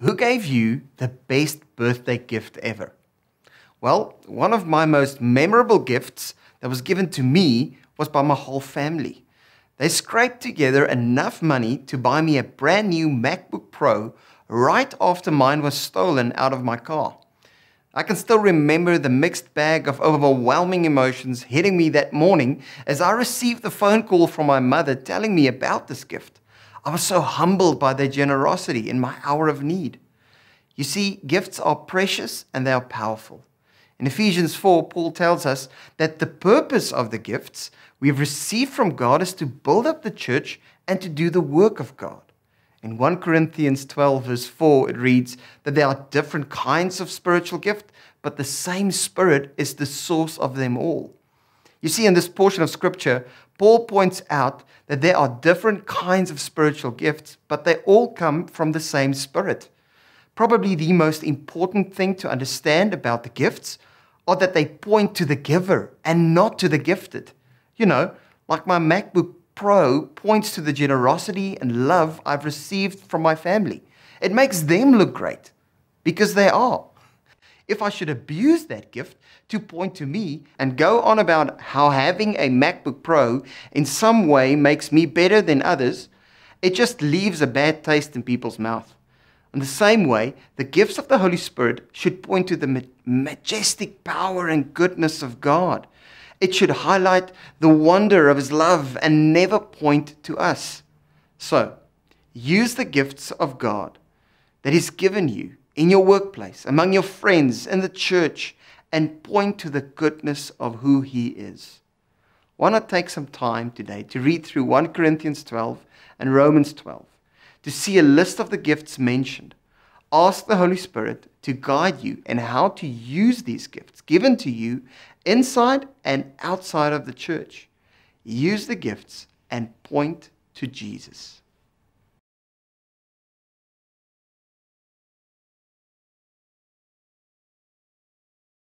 Who gave you the best birthday gift ever? Well, one of my most memorable gifts that was given to me was by my whole family. They scraped together enough money to buy me a brand new MacBook Pro right after mine was stolen out of my car. I can still remember the mixed bag of overwhelming emotions hitting me that morning as I received the phone call from my mother telling me about this gift. I was so humbled by their generosity in my hour of need. You see, gifts are precious and they are powerful. In Ephesians 4, Paul tells us that the purpose of the gifts we've received from God is to build up the church and to do the work of God. In 1 Corinthians 12, verse 4, it reads that there are different kinds of spiritual gift, but the same Spirit is the source of them all. You see, in this portion of scripture, Paul points out that there are different kinds of spiritual gifts, but they all come from the same Spirit. Probably the most important thing to understand about the gifts are that they point to the giver and not to the gifted. You know, like my MacBook Pro points to the generosity and love I've received from my family. It makes them look great because they are if I should abuse that gift, to point to me and go on about how having a MacBook Pro in some way makes me better than others, it just leaves a bad taste in people's mouth. In the same way, the gifts of the Holy Spirit should point to the ma majestic power and goodness of God. It should highlight the wonder of His love and never point to us. So, use the gifts of God that He's given you in your workplace, among your friends, in the church, and point to the goodness of who He is. Why not take some time today to read through 1 Corinthians 12 and Romans 12 to see a list of the gifts mentioned? Ask the Holy Spirit to guide you in how to use these gifts given to you inside and outside of the church. Use the gifts and point to Jesus.